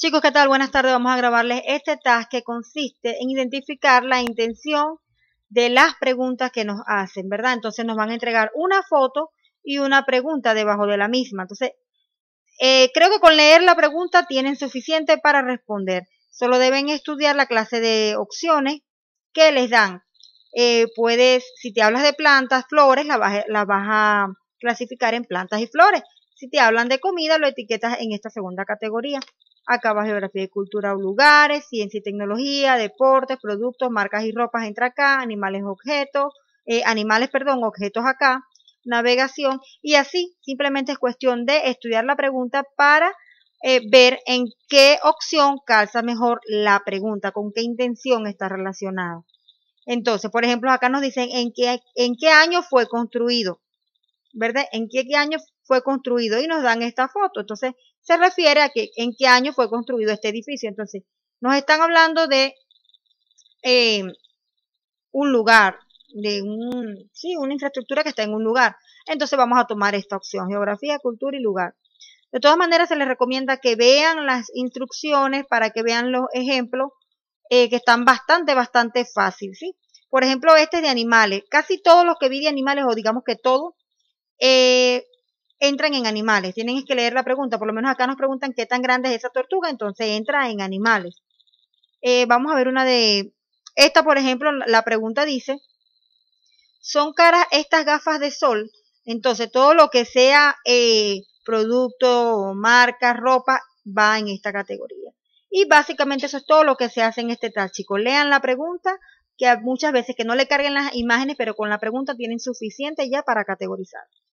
Chicos, ¿qué tal? Buenas tardes. Vamos a grabarles este task que consiste en identificar la intención de las preguntas que nos hacen, ¿verdad? Entonces nos van a entregar una foto y una pregunta debajo de la misma. Entonces, eh, creo que con leer la pregunta tienen suficiente para responder. Solo deben estudiar la clase de opciones que les dan. Eh, puedes, si te hablas de plantas, flores, las la vas a clasificar en plantas y flores. Si te hablan de comida, lo etiquetas en esta segunda categoría acaba geografía y cultura o lugares, ciencia y tecnología, deportes, productos, marcas y ropas, entra acá, animales, objetos, eh, animales, perdón, objetos acá, navegación, y así simplemente es cuestión de estudiar la pregunta para eh, ver en qué opción calza mejor la pregunta, con qué intención está relacionada. Entonces, por ejemplo, acá nos dicen en qué, en qué año fue construido, ¿verdad? ¿En qué, qué año fue construido y nos dan esta foto. Entonces, se refiere a que en qué año fue construido este edificio. Entonces, nos están hablando de eh, un lugar, de un, sí, una infraestructura que está en un lugar. Entonces vamos a tomar esta opción, geografía, cultura y lugar. De todas maneras, se les recomienda que vean las instrucciones para que vean los ejemplos eh, que están bastante, bastante fácil, ¿sí? Por ejemplo, este de animales. Casi todos los que vi de animales, o digamos que todos, eh, entran en animales. Tienen que leer la pregunta. Por lo menos acá nos preguntan qué tan grande es esa tortuga, entonces entra en animales. Eh, vamos a ver una de... Esta, por ejemplo, la pregunta dice, ¿son caras estas gafas de sol? Entonces, todo lo que sea eh, producto, marca, ropa, va en esta categoría. Y básicamente eso es todo lo que se hace en este tal, chicos. Lean la pregunta, que muchas veces que no le carguen las imágenes, pero con la pregunta tienen suficiente ya para categorizar.